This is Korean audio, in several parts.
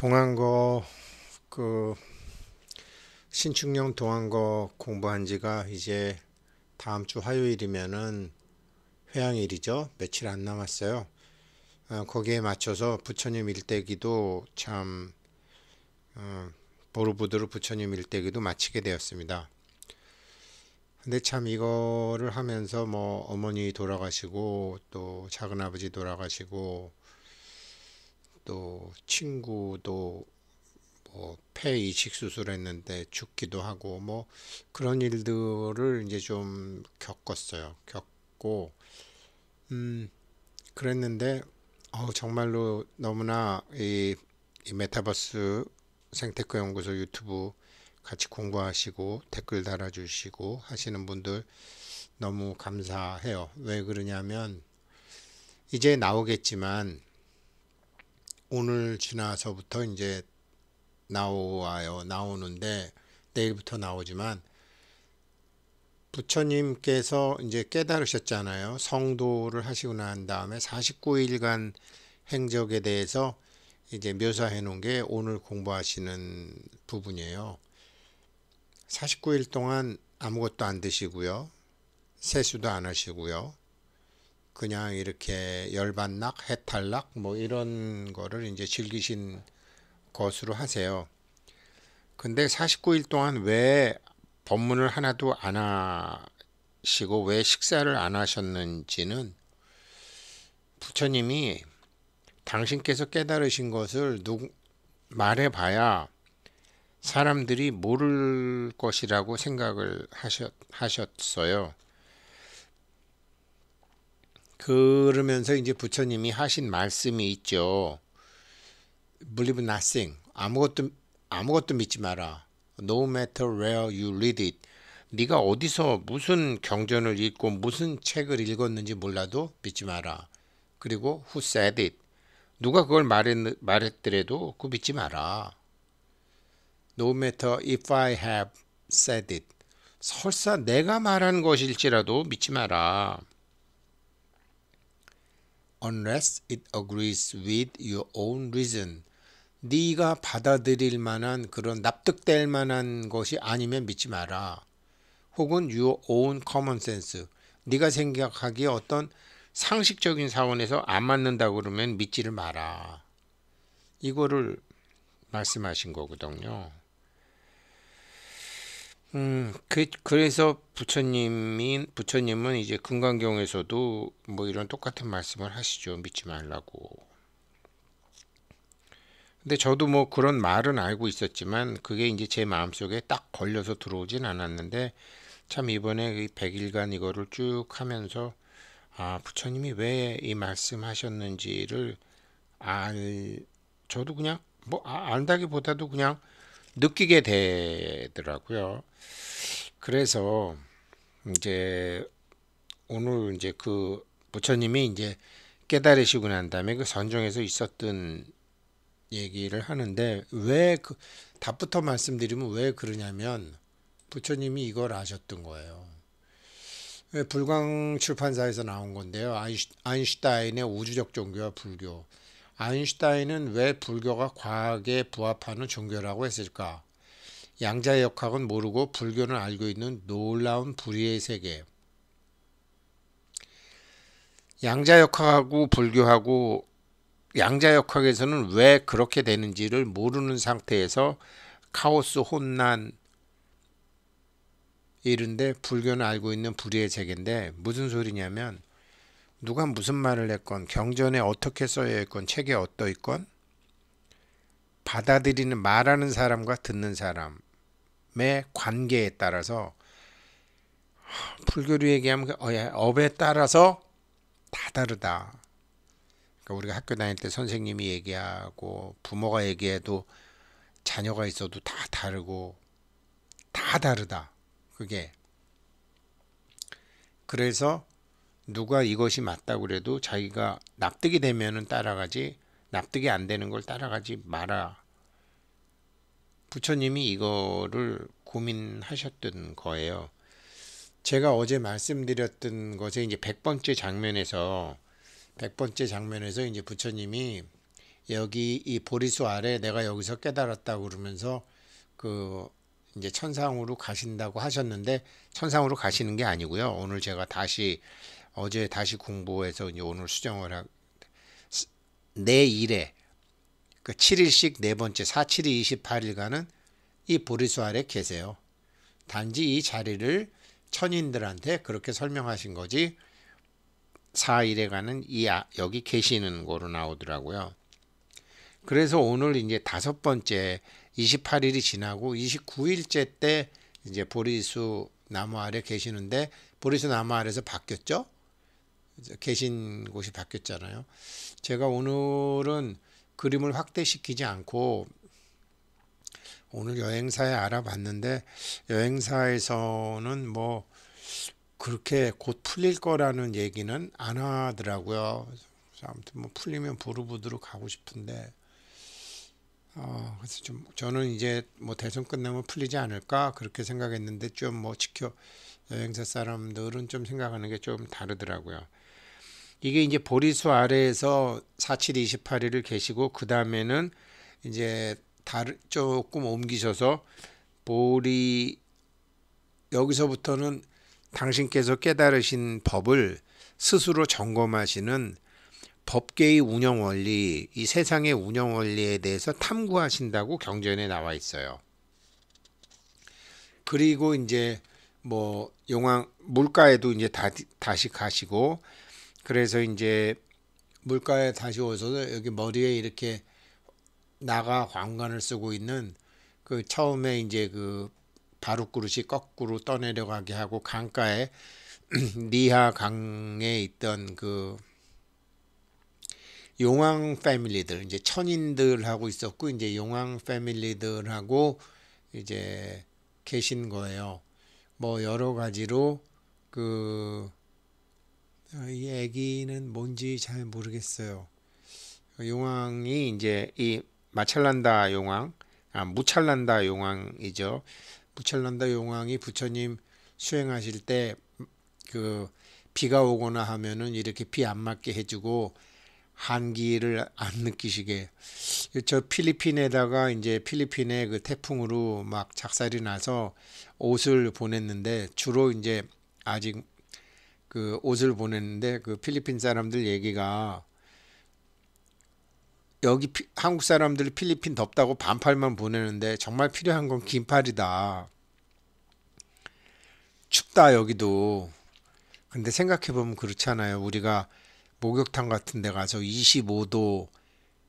동안거 그 신축령 동안거 공부한 지가 이제 다음 주 화요일이면은 회양일이죠. 며칠 안 남았어요. 어, 거기에 맞춰서 부처님 일대기도 참 어, 보르부드르 부처님 일대기도 마치게 되었습니다. 근데 참 이거를 하면서 뭐 어머니 돌아가시고 또 작은 아버지 돌아가시고 또 친구도 뭐폐 이식 수술했는데 죽기도 하고 뭐 그런 일들을 이제 좀 겪었어요. 겪고 음 그랬는데 어 정말로 너무나 이, 이 메타버스 생태과 연구소 유튜브 같이 공부하시고 댓글 달아주시고 하시는 분들 너무 감사해요. 왜 그러냐면 이제 나오겠지만 오늘 지나서부터 이제 나와요. 나오는데 내일부터 나오지만 부처님께서 이제 깨달으셨잖아요. 성도를 하시고 난 다음에 49일간 행적에 대해서 이제 묘사해 놓은 게 오늘 공부하시는 부분이에요. 49일 동안 아무것도 안 드시고요. 세수도 안 하시고요. 그냥 이렇게 열반락, 해탈락 뭐 이런 거를 이제 즐기신 것으로 하세요. 근데 49일 동안 왜 법문을 하나도 안 하시고 왜 식사를 안 하셨는지는 부처님이 당신께서 깨달으신 것을 누 말해봐야 사람들이 모를 것이라고 생각을 하셨, 하셨어요. 그러면서 이제 부처님이 하신 말씀이 있죠. Believe nothing. 아무것도 아무것도 믿지 마라. No matter where you read it. 네가 어디서 무슨 경전을 읽고 무슨 책을 읽었는지 몰라도 믿지 마라. 그리고 who said it. 누가 그걸 말했, 말했더라도 그 믿지 마라. No matter if I have said it. 설사 내가 말한 것일지라도 믿지 마라. unless it agrees with your own reason. 네가 받아들일 만한 그런 납득될 만한 것이 아니면 믿지 마라. 혹은 your own common sense. 네가 생각하기에 어떤 상식적인 사원에서 안 맞는다고 그러면 믿지를 마라. 이거를 말씀하신 거거든요. 음, 그, 그래서 부처님인, 부처님은 이제 금강경에서도 뭐 이런 똑같은 말씀을 하시죠. 믿지 말라고. 근데 저도 뭐 그런 말은 알고 있었지만 그게 이제 제 마음속에 딱 걸려서 들어오진 않았는데 참 이번에 이 100일간 이거를 쭉 하면서 아, 부처님이 왜 이 말씀하셨는지를 알, 저도 그냥 뭐 아, 안다기보다도 그냥 느끼게 되더라고요. 그래서 이제 오늘 이제 그 부처님이 이제 깨달으시고 난 다음에 그 선정에서 있었던 얘기를 하는데 왜 그 답부터 말씀드리면 왜 그러냐면 부처님이 이걸 아셨던 거예요. 불광 출판사에서 나온 건데요. 아인슈, 아인슈타인의 우주적 종교와 불교 아인슈타인은 왜 불교가 과학에 부합하는 종교라고 했을까? 양자의 역학은 모르고 불교는 알고 있는 놀라운 불의의 세계. 양자역학하고 불교하고 양자역학에서는 왜 그렇게 되는지를 모르는 상태에서 카오스 혼란 이른데 불교는 알고 있는 불의의 세계인데 무슨 소리냐면 누가 무슨 말을 했건 경전에 어떻게 써여 있건 책에 어떠 있건 받아들이는 말하는 사람과 듣는 사람의 관계에 따라서 불교를 얘기하면 그 업에 따라서 다 다르다. 그러니까 우리가 학교 다닐 때 선생님이 얘기하고 부모가 얘기해도 자녀가 있어도 다 다르고 다 다르다. 그게 그래서 누가 이것이 맞다고 그래도 자기가 납득이 되면은 따라가지 납득이 안 되는 걸 따라가지 마라. 부처님이 이거를 고민하셨던 거예요. 제가 어제 말씀드렸던 것에 이제 1 0 0번째 장면에서 1 0 0번째 장면에서 이제 부처님이 여기 이 보리수 아래 내가 여기서 깨달았다고 그러면서 그 이제 천상으로 가신다고 하셨는데 천상으로 가시는 게 아니고요. 오늘 제가 다시 어제 다시 공부해서 이제 오늘 수정을 하, 내 일에 그 7일씩 네 번째 4, 7, 2, 28일간은 이 보리수 아래 계세요. 단지 이 자리를 천인들한테 그렇게 설명하신 거지 4일에 가는 이 아, 여기 계시는 거로 나오더라고요. 그래서 오늘 이제 다섯 번째 28일이 지나고 29일째 때 이제 보리수 나무 아래 계시는데 보리수 나무 아래서 에 바뀌었죠? 계신 곳이 바뀌었잖아요. 제가 오늘은 그림을 확대시키지 않고 오늘 여행사에 알아봤는데 여행사에서는 뭐 그렇게 곧 풀릴 거라는 얘기는 안 하더라고요. 아무튼 뭐 풀리면 부르부르 가고 싶은데 어 그래서 좀 저는 이제 뭐 대선 끝나면 풀리지 않을까 그렇게 생각했는데 좀 뭐 지켜 여행사 사람들은 좀 생각하는 게 좀 다르더라고요. 이게 이제 보리수 아래에서 4728일을 계시고 그 다음에는 이제 다른 조금 옮기셔서 보리 여기서부터는 당신께서 깨달으신 법을 스스로 점검하시는 법계의 운영 원리, 이 세상의 운영 원리에 대해서 탐구하신다고 경전에 나와 있어요. 그리고 이제 뭐 용왕 물가에도 이제 다, 다시 가시고 그래서 이제 물가에 다시 오서 여기 머리에 이렇게 나가 왕관을 쓰고 있는 그 처음에 이제 그 바룩그릇이 거꾸로 떠내려가게 하고 강가에 리하 강에 있던 그 용왕 패밀리들 이제 천인들하고 있었고 이제 용왕 패밀리들하고 이제 계신 거예요. 뭐 여러 가지로 그 어, 이 아기는 뭔지 잘 모르겠어요. 어, 용왕이 이제 이 마찰란다 용왕, 아 무찰란다 용왕이죠. 무찰란다 용왕이 부처님 수행하실 때 그 비가 오거나 하면은 이렇게 비 안 맞게 해주고 한기를 안 느끼시게 저 필리핀에다가 이제 필리핀에 그 태풍으로 막 작살이 나서 옷을 보냈는데 주로 이제 아직 그 옷을 보냈는데 그 필리핀 사람들 얘기가 여기 피, 한국 사람들이 필리핀 덥다고 반팔만 보내는데 정말 필요한 건 긴팔이다. 춥다 여기도. 근데 생각해 보면 그렇잖아요. 우리가 목욕탕 같은 데 가서 25도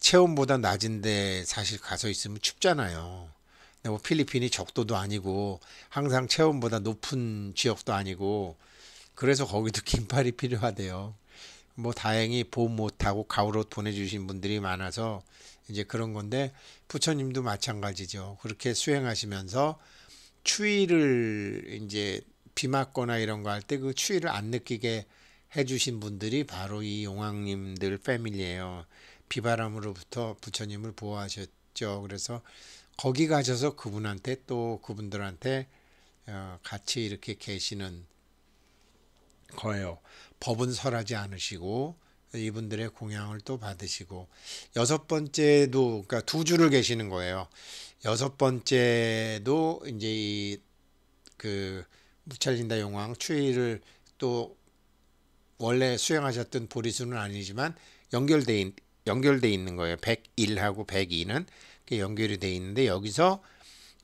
체온보다 낮은데 사실 가서 있으면 춥잖아요. 근데 뭐 필리핀이 적도도 아니고 항상 체온보다 높은 지역도 아니고 그래서 거기도 긴팔이 필요하대요. 뭐 다행히 봄 못하고 가을옷 보내주신 분들이 많아서 이제 그런 건데 부처님도 마찬가지죠. 그렇게 수행하시면서 추위를 이제 비 맞거나 이런 거 할 때 그 추위를 안 느끼게 해주신 분들이 바로 이 용왕님들 패밀리예요. 비바람으로부터 부처님을 보호하셨죠. 그래서 거기 가셔서 그분한테 또 그분들한테 어, 같이 이렇게 계시는 거예요. 법은 설하지 않으시고 이분들의 공양을 또 받으시고 여섯 번째도 그러니까 두 주를 계시는 거예요. 여섯 번째도 이제 이그 무찰린다 용왕 추위를 또 원래 수행하셨던 보리수는 아니지만 연결돼 연결돼 있는 거예요. 101하고 102는 연결이 돼 있는데 여기서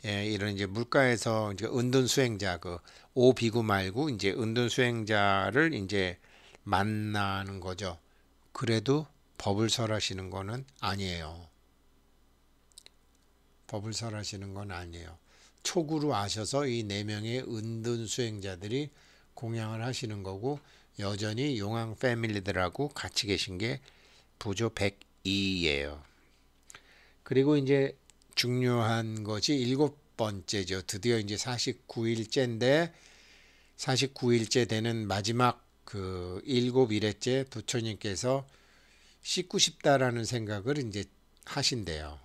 예, 이런 이제 물가에서 이제 은둔 수행자 그오 비구 말고 이제 은둔 수행자를 이제 만나는 거죠. 그래도 법을 설하시는 거는 아니에요. 법을 설하시는 건 아니에요. 촉으로 아셔서 이 네 명의 은둔 수행자들이 공양을 하시는 거고 여전히 용왕 패밀리들하고 같이 계신 게 부조 102예요. 그리고 이제 중요한 것이 일곱 번째죠. 드디어 이제 49일째인데 49일째 되는 마지막 그 일곱 일회째 부처님께서 씻고 싶다라는 생각을 이제 하신대요.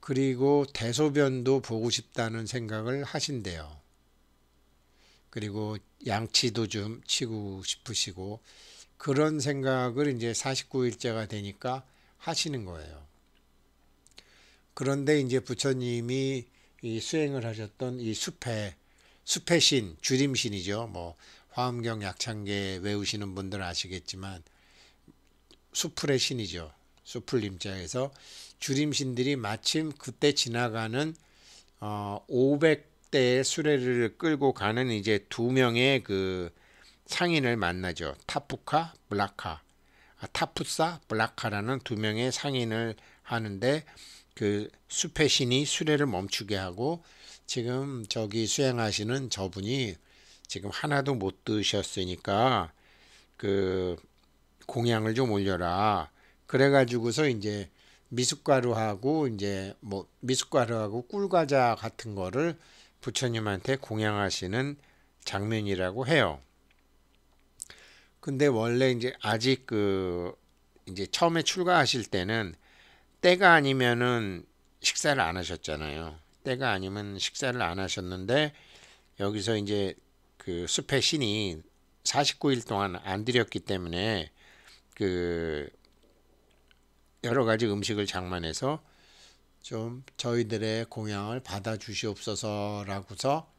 그리고 대소변도 보고 싶다는 생각을 하신대요. 그리고 양치도 좀 치고 싶으시고 그런 생각을 이제 49일째가 되니까 하시는 거예요. 그런데 이제 부처님이 이 수행을 하셨던 이 숲에 숲의 신, 주림신이죠. 뭐 화엄경 약창계 외우시는 분들 아시겠지만 수풀의 신이죠. 수풀 림자에서 주림신들이 마침 그때 지나가는 어 500대의 수레를 끌고 가는 이제 두 명의 그 상인을 만나죠. 타푸카, 블라카, 아, 타푸사, 블라카라는 두 명의 상인을 하는데 그 숲의 신이 수레를 멈추게 하고 지금 저기 수행하시는 저분이 지금 하나도 못 드셨으니까 그 공양을 좀 올려라. 그래가지고서 이제 미숫가루하고 이제 뭐 미숫가루하고 꿀과자 같은 거를 부처님한테 공양하시는 장면이라고 해요. 근데 원래 이제 아직 그 이제 처음에 출가하실 때는 때가 아니면은 식사를 안 하셨잖아요. 때가 아니면 식사를 안 하셨는데 여기서 이제 그 숲의 신이 49일 동안 안 드렸기 때문에 그 여러 가지 음식을 장만해서 좀 저희들의 공양을 받아 주시옵소서라고서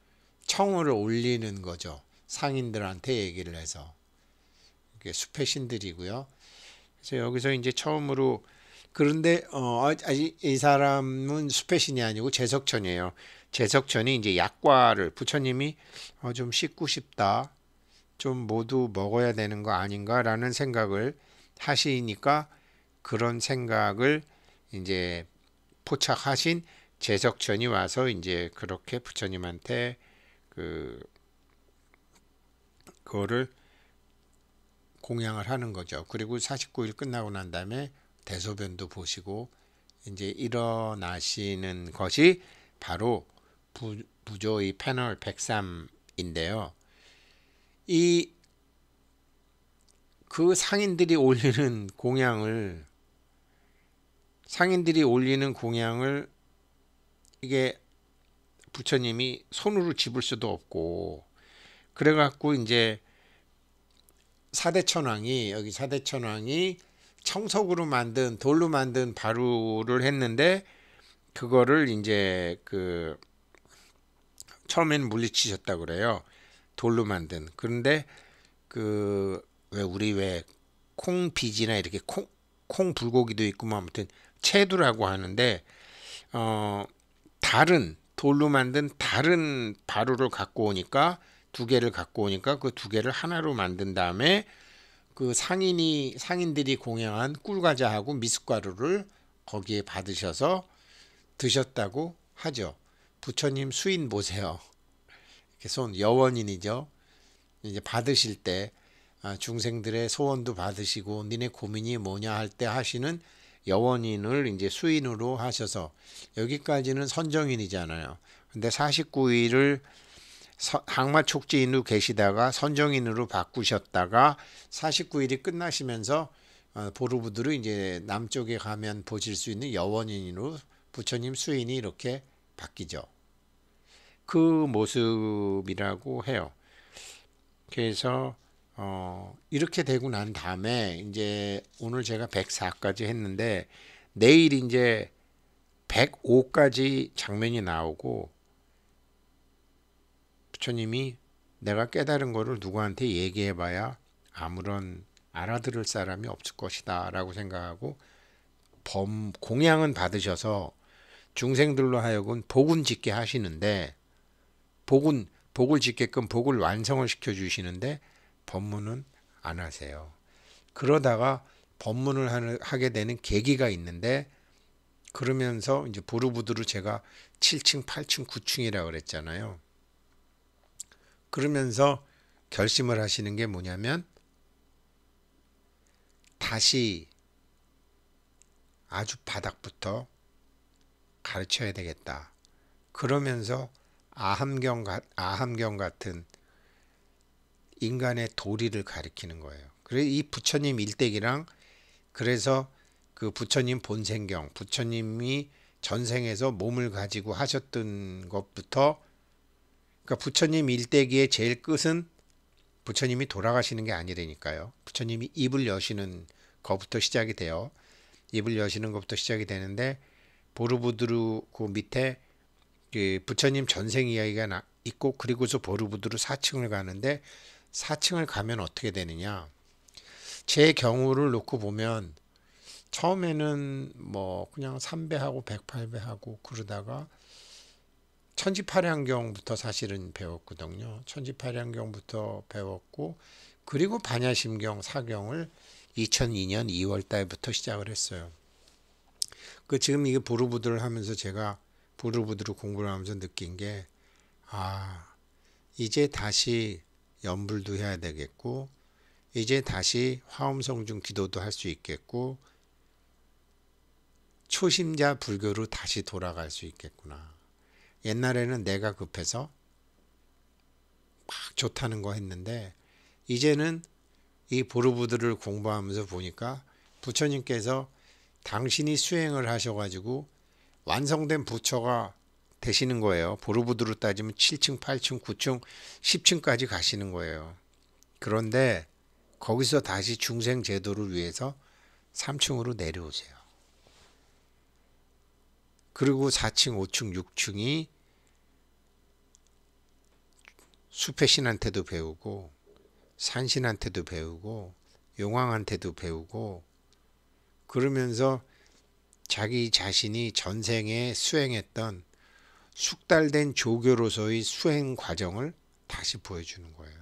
청을 올리는 거죠. 상인들한테 얘기를 해서. 이게 숲의 신들이고요. 그래서 여기서 이제 처음으로 그런데 어, 아직 이 사람은 수페신이 아니고 제석천이에요. 제석천이 이제 약과를 부처님이 어, 좀 씻고 싶다. 좀 모두 먹어야 되는 거 아닌가라는 생각을 하시니까 그런 생각을 이제 포착하신 제석천이 와서 이제 그렇게 부처님한테 그 그거를 공양을 하는 거죠. 그리고 49일 끝나고 난 다음에 대소변도 보시고 이제 일어나시는 것이 바로 부, 부조의 패널 103인데요. 이 그 상인들이 올리는 공양을 상인들이 올리는 공양을 이게 부처님이 손으로 집을 수도 없고 그래갖고 이제 사대천왕이 여기 사대천왕이 청석으로 만든 돌로 만든 바루를 했는데 그거를 이제 그 처음에는 물리치셨다 그래요. 돌로 만든. 그런데 그 왜 우리 왜 콩비지나 이렇게 콩, 콩 불고기도 있고 뭐 아무튼 채두라고 하는데 어 다른 돌로 만든 다른 바루를 갖고 오니까 두 개를 갖고 오니까 그 두 개를 하나로 만든 다음에 그 상인이 상인들이 공양한 꿀과자하고 미숫가루를 거기에 받으셔서 드셨다고 하죠. 부처님 수인 보세요. 이렇게 손 여원인이죠. 이제 받으실 때 아, 중생들의 소원도 받으시고 니네 고민이 뭐냐 할 때 하시는 여원인을 이제 수인으로 하셔서 여기까지는 선정인이잖아요. 근데 49일을 항마 촉지인으로 계시다가 선정인으로 바꾸셨다가 49일이 끝나시면서 어, 보르부드로 이제 남쪽에 가면 보실 수 있는 여원인으로 부처님 수인이 이렇게 바뀌죠. 그 모습이라고 해요. 그래서 어 이렇게 되고 난 다음에 이제 오늘 제가 104까지 했는데 내일 이제 105까지 장면이 나오고 부처님이 내가 깨달은 거를 누구한테 얘기해 봐야 아무런 알아들을 사람이 없을 것이다 라고 생각하고 범 공양은 받으셔서 중생들로 하여금 복은 짓게 하시는데 복은 복을 짓게끔 복을 완성을 시켜 주시는데 법문은 안 하세요. 그러다가 법문을 하게 되는 계기가 있는데 그러면서 이제 부르부두르 제가 7층, 8층, 9층이라 그랬잖아요. 그러면서 결심을 하시는 게 뭐냐면 다시 아주 바닥부터 가르쳐야 되겠다. 그러면서 아함경, 아함경 같은 인간의 도리를 가리키는 거예요. 그래서 이 부처님 일대기랑 그래서 그 부처님 본생경, 부처님이 전생에서 몸을 가지고 하셨던 것부터 그러니까 부처님 일대기의 제일 끝은 부처님이 돌아가시는 게 아니라니까요. 부처님이 입을 여시는 거부터 시작이 돼요. 입을 여시는 것부터 시작이 되는데 보르부드루 그 밑에 그 부처님 전생 이야기가 나, 있고 그리고서 보르부드루 4층을 가는데 4층을 가면 어떻게 되느냐? 제 경우를 놓고 보면 처음에는 뭐 그냥 3배하고 108배하고 그러다가 천지팔량경부터 사실은 배웠거든요. 천지팔량경부터 배웠고 그리고 반야심경 사경을 2002년 2월 달부터 시작을 했어요. 그 지금 이게 부르부드를 하면서 제가 부르부드로 공부를 하면서 느낀 게 아, 이제 다시 연불도 해야 되겠고 이제 다시 화엄성중 기도도 할 수 있겠고 초심자 불교로 다시 돌아갈 수 있겠구나. 옛날에는 내가 급해서 막 좋다는 거 했는데 이제는 이 보르부드를 공부하면서 보니까 부처님께서 당신이 수행을 하셔가지고 완성된 부처가 되시는 거예요. 보르부드로 따지면 7층, 8층, 9층, 10층까지 가시는 거예요. 그런데 거기서 다시 중생 제도를 위해서 3층으로 내려오세요. 그리고 4층, 5층, 6층이 수패 신한테도 배우고 산신한테도 배우고 용왕한테도 배우고 그러면서 자기 자신이 전생에 수행했던 숙달된 조교로서의 수행 과정을 다시 보여주는 거예요.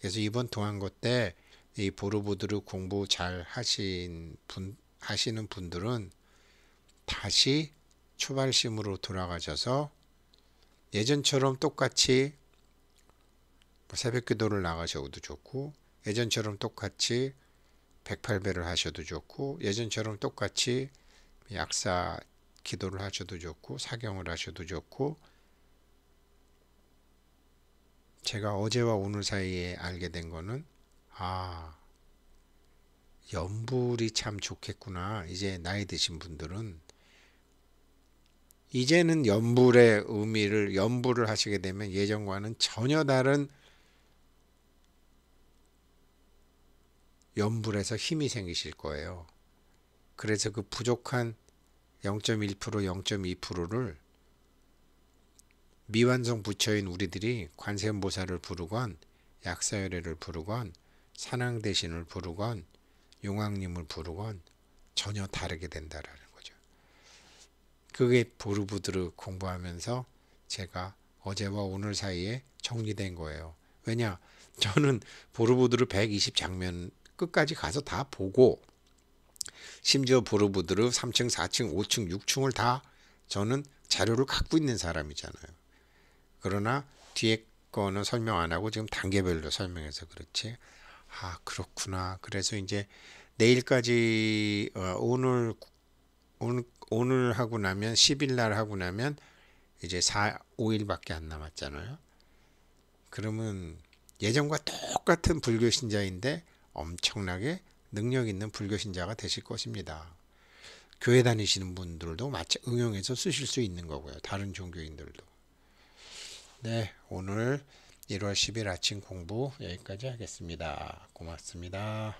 그래서 이번 동안거 때이 보르보드르 공부 잘 하신 분 하시는 분들은 다시 초발심으로 돌아가셔서 예전처럼 똑같이 뭐 새벽 기도를 나가셔도 좋고 예전처럼 똑같이 108배를 하셔도 좋고 예전처럼 똑같이 약사 기도를 하셔도 좋고 사경을 하셔도 좋고 제가 어제와 오늘 사이에 알게 된 거는 아 연불이 참 좋겠구나 이제 나이 드신 분들은 이제는 연불의 의미를 연불을 하시게 되면 예전과는 전혀 다른 연불에서 힘이 생기실 거예요. 그래서 그 부족한 0.1% 0.2%를 미완성 부처인 우리들이 관세음보살을 부르건 약사열애를 부르건 산황대신을 부르건 용왕님을 부르건 전혀 다르게 된다라는 그게 부르부드르 공부하면서 제가 어제와 오늘 사이에 정리된 거예요. 왜냐? 저는 보르부드르 120 장면 끝까지 가서 다 보고 심지어 보르부드르 3층, 4층, 5층, 6층을 다 저는 자료를 갖고 있는 사람이잖아요. 그러나 뒤에 거는 설명 안 하고 지금 단계별로 설명해서 그렇지. 아 그렇구나. 그래서 이제 내일까지 어, 오늘 오늘, 오늘 하고 나면 10일 날 하고 나면 이제 4, 5일밖에 안 남았잖아요. 그러면 예전과 똑같은 불교 신자인데 엄청나게 능력 있는 불교 신자가 되실 것입니다. 교회 다니시는 분들도 마치 응용해서 쓰실 수 있는 거고요. 다른 종교인들도. 네, 오늘 1월 10일 아침 공부 여기까지 하겠습니다. 고맙습니다.